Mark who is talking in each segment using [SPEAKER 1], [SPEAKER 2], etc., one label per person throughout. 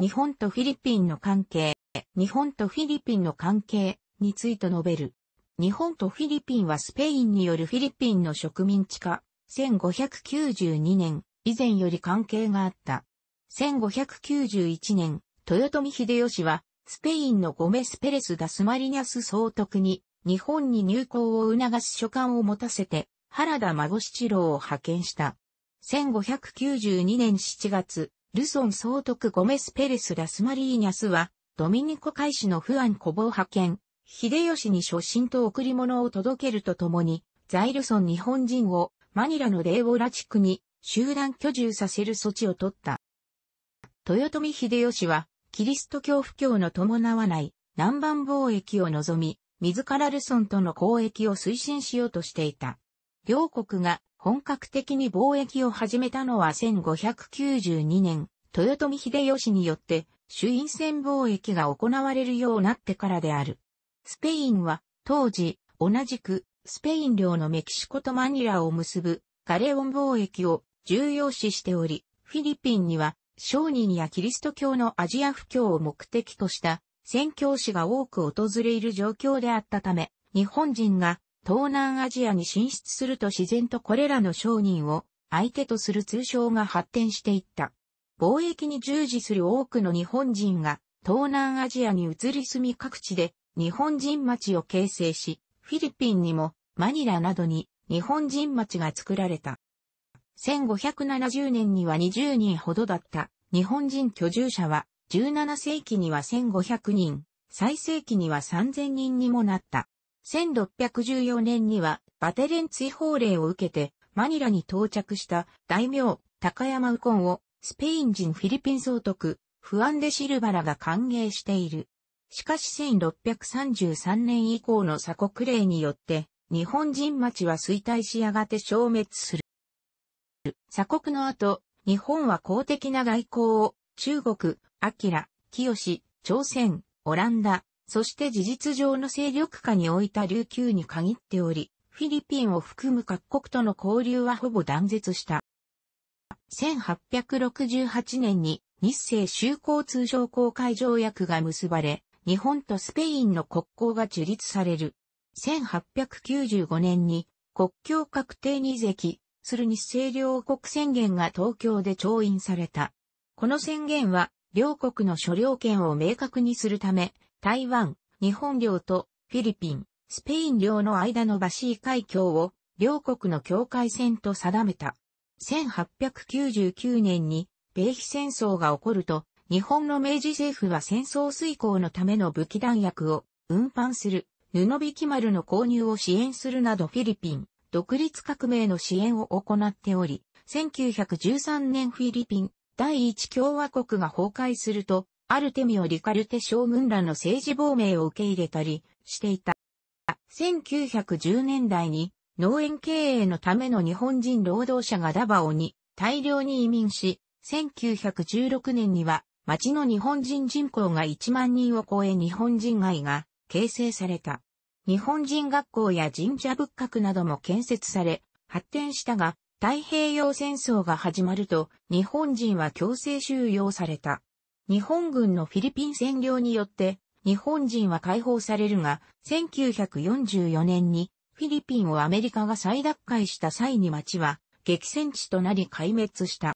[SPEAKER 1] 日本とフィリピンの関係、日本とフィリピンの関係について述べる。日本とフィリピンはスペインによるフィリピンの植民地化、1592年以前より関係があった。1591年、豊臣秀吉は、スペインのゴメス・ペレス・ダスマリニャス総督に、日本に入港を促す書簡を持たせて、原田孫七郎を派遣した。1592年7月、ルソン総督ゴメス・ペレス・ラスマリーニャスは、ドミニコ海使の不安小房派遣、秀吉に初心と贈り物を届けるとともに、在ルソン日本人をマニラのレオラ地区に集団居住させる措置を取った。豊臣秀吉は、キリスト教布教の伴わない南蛮貿易を望み、自らルソンとの交易を推進しようとしていた。両国が本格的に貿易を始めたのは1592年、豊臣秀吉によって朱印船貿易が行われるようになってからである。スペインは当時同じくスペイン領のメキシコとマニラを結ぶカレオン貿易を重要視しており、フィリピンには商人やキリスト教のアジア布教を目的とした宣教師が多く訪れる状況であったため、日本人が東南アジアに進出すると自然とこれらの商人を相手とする通商が発展していった。貿易に従事する多くの日本人が東南アジアに移り住み各地で日本人町を形成し、フィリピンにもマニラなどに日本人町が作られた。1570年には20人ほどだった日本人居住者は17世紀には1500人、最盛期には3000人にもなった。1614年にはバテレン追放令を受けてマニラに到着した大名高山右近をスペイン人フィリピン総督フアンデシルバラが歓迎している。しかし1633年以降の鎖国令によって日本人町は衰退しやがて消滅する。鎖国の後、日本は公的な外交を中国、アキラ、清、朝鮮、オランダ、そして事実上の勢力下に置いた琉球に限っており、フィリピンを含む各国との交流はほぼ断絶した。1868年に日清修好通商公開条約が結ばれ、日本とスペインの国交が樹立される。1895年に国境確定に移籍する日清両国宣言が東京で調印された。この宣言は両国の所領権を明確にするため、台湾、日本領とフィリピン、スペイン領の間のバシー海峡を両国の境界線と定めた。1899年に米比戦争が起こると、日本の明治政府は戦争遂行のための武器弾薬を運搬する布引丸の購入を支援するなどフィリピン独立革命の支援を行っており、1913年フィリピン第一共和国が崩壊するとアルテミオ・リカルテ将軍らの政治亡命を受け入れたりしていた。1910年代に農園経営のための日本人労働者がダバオに大量に移民し、1916年には町の日本人人口が1万人を超え日本人街が形成された。日本人学校や神社仏閣なども建設され、発展したが、太平洋戦争が始まると、日本人は強制収容された。日本軍のフィリピン占領によって、日本人は解放されるが、1944年にフィリピンをアメリカが再奪回した際に町は激戦地となり壊滅した。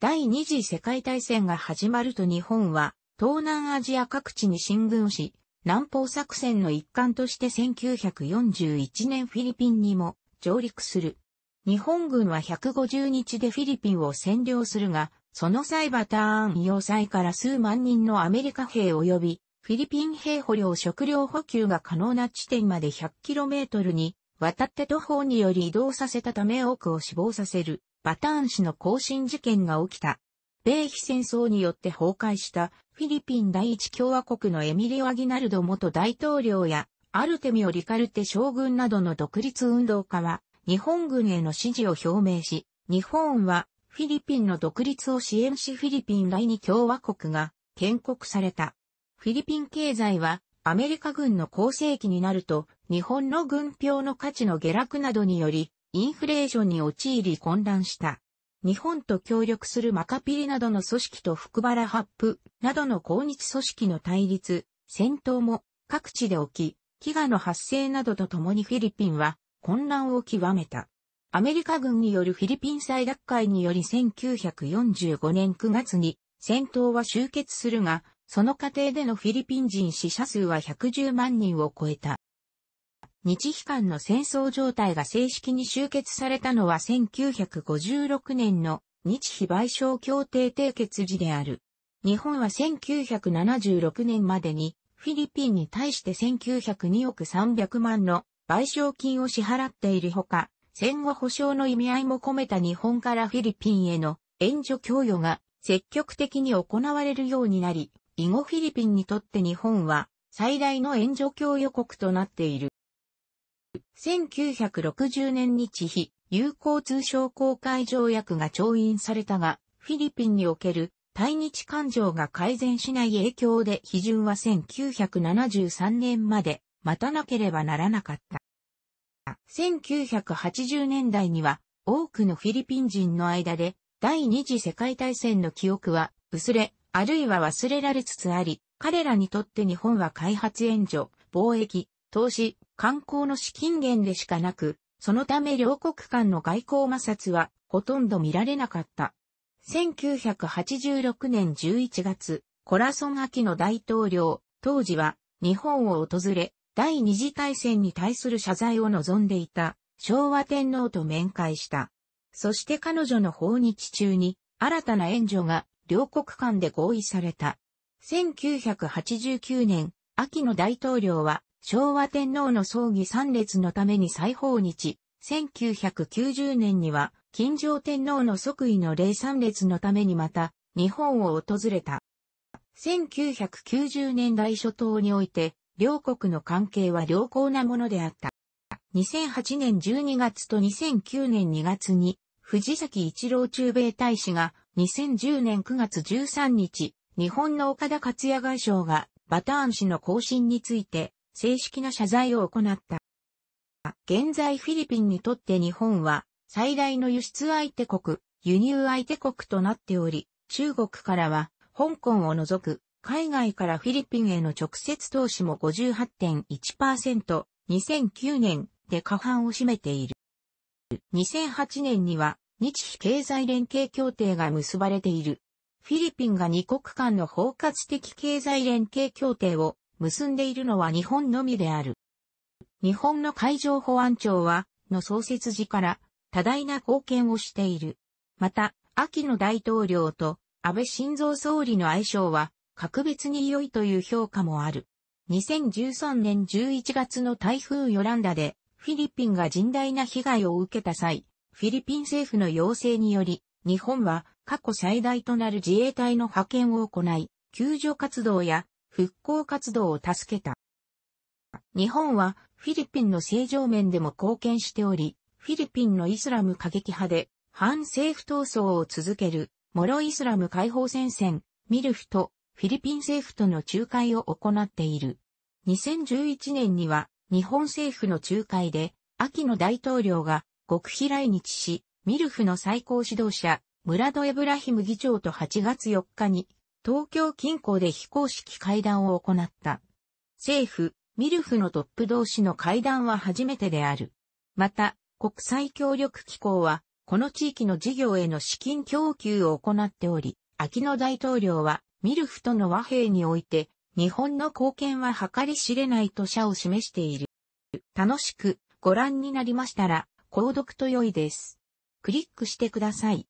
[SPEAKER 1] 第二次世界大戦が始まると日本は東南アジア各地に進軍し、南方作戦の一環として1941年フィリピンにも上陸する。日本軍は150日でフィリピンを占領するが、その際バターン要塞から数万人のアメリカ兵及び、フィリピン兵捕虜食料補給が可能な地点まで 100km に渡って途方により移動させたため多くを死亡させるバターン氏の更新事件が起きた。米非戦争によって崩壊したフィリピン第一共和国のエミリオ・アギナルド元大統領やアルテミオ・リカルテ将軍などの独立運動家は日本軍への支持を表明し、日本はフィリピンの独立を支援しフィリピン第二共和国が建国された。フィリピン経済はアメリカ軍の構成期になると日本の軍票の価値の下落などによりインフレーションに陥り混乱した。日本と協力するマカピリなどの組織と福原ハップなどの抗日組織の対立、戦闘も各地で起き、飢餓の発生などとともにフィリピンは混乱を極めた。アメリカ軍によるフィリピン再奪回により1945年9月に戦闘は終結するが、その過程でのフィリピン人死者数は110万人を超えた。日比間の戦争状態が正式に終結されたのは1956年の日比賠償協定締結時である。日本は1976年までにフィリピンに対して1902億300万の賠償金を支払っているほか、戦後保障の意味合いも込めた日本からフィリピンへの援助供与が積極的に行われるようになり、以後フィリピンにとって日本は最大の援助供与国となっている。1960年日比、友好通商公開条約が調印されたが、フィリピンにおける対日感情が改善しない影響で批准は1973年まで待たなければならなかった。1980年代には多くのフィリピン人の間で第二次世界大戦の記憶は薄れ、あるいは忘れられつつあり、彼らにとって日本は開発援助、貿易、投資、観光の資金源でしかなく、そのため両国間の外交摩擦はほとんど見られなかった。1986年11月、コラソン秋の大統領、当時は日本を訪れ、第二次大戦に対する謝罪を望んでいた昭和天皇と面会した。そして彼女の訪日中に新たな援助が両国間で合意された。1989年、秋の大統領は昭和天皇の葬儀参列のために再訪日。1990年には、金城天皇の即位の礼参列のためにまた、日本を訪れた。1990年代初頭において、両国の関係は良好なものであった。2008年12月と2009年2月に、藤崎一郎駐米大使が、2010年9月13日、日本の岡田克也外相が、バターン氏の更新について、正式な謝罪を行った。現在フィリピンにとって日本は、最大の輸出相手国、輸入相手国となっており、中国からは、香港を除く海外からフィリピンへの直接投資も58.1%、2009年で過半を占めている。2008年には日非経済連携協定が結ばれている。フィリピンが2国間の包括的経済連携協定を結んでいるのは日本のみである。日本の海上保安庁は、の創設時から多大な貢献をしている。また、秋野大統領と安倍晋三総理の相性は格別に良いという評価もある。2013年11月の台風ヨランダで、フィリピンが甚大な被害を受けた際、フィリピン政府の要請により、日本は過去最大となる自衛隊の派遣を行い、救助活動や復興活動を助けた。日本はフィリピンの正常面でも貢献しており、フィリピンのイスラム過激派で反政府闘争を続ける、モロイスラム解放戦線、ミルフとフィリピン政府との仲介を行っている。2011年には日本政府の仲介で、秋の大統領が極秘来日し、ミルフの最高指導者、ムラド・エブラヒム議長と8月4日に、東京近郊で非公式会談を行った。政府、ミルフのトップ同士の会談は初めてである。また、国際協力機構は、この地域の事業への資金供給を行っており、秋の大統領はミルフとの和平において、日本の貢献は計り知れないと社を示している。楽しくご覧になりましたら、購読と良いです。クリックしてください。